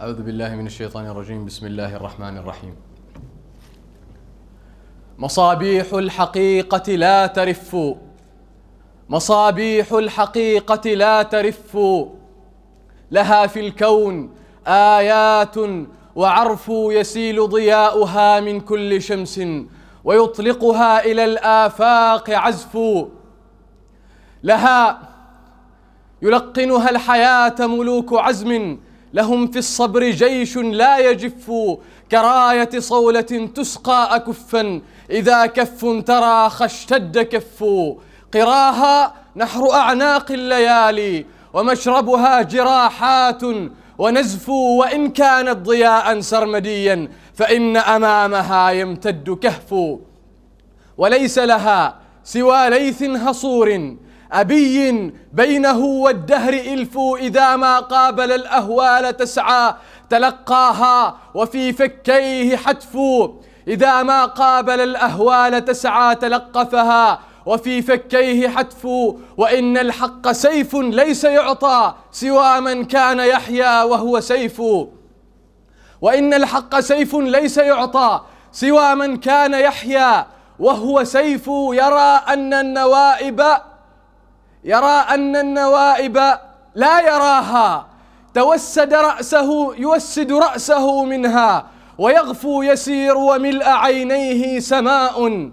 أعوذ بالله من الشيطان الرجيم بسم الله الرحمن الرحيم مصابيح الحقيقة لا ترف مصابيح الحقيقة لا ترف لها في الكون آيات وعرف يسيل ضياؤها من كل شمس ويطلقها إلى الآفاق عزف لها يلقنها الحياة ملوك عزم لهم في الصبر جيش لا يجف كراية صولة تسقى أكفا إذا كف ترى خشتد كف قراها نحر أعناق الليالي ومشربها جراحات ونزف وإن كانت ضياء سرمديا فإن أمامها يمتد كهف وليس لها سوى ليث هصور أبي بينه والدهر إلف إذا ما قابل الأهوال تسعى تلقاها وفي فكيه حتف إذا ما قابل الأهوال تسعى تلقفها وفي فكيه حتف وإن الحق سيف ليس يعطى سوى من كان يحيا وهو سيف وإن الحق سيف ليس يعطى سوى من كان يحيا وهو سيف يرى أن النوائب يرى أن النوائب لا يراها توسد رأسه يوسد رأسه منها ويغفو يسير وملء عينيه سماء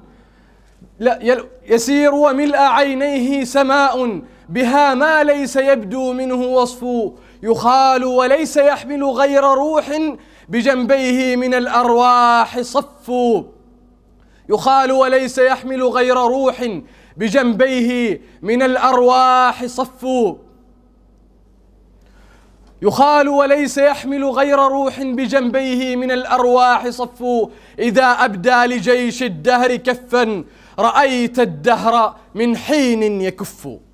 لا يسير وملء عينيه سماء بها ما ليس يبدو منه وصف يخال وليس يحمل غير روح بجنبيه من الأرواح صف يخال وليس يحمل غير روح بجنبيه من الأرواح صفوا يخال وليس يحمل غير روح بجنبيه من الأرواح صفوا إذا أبدى لجيش الدهر كفا رأيت الدهر من حين يكف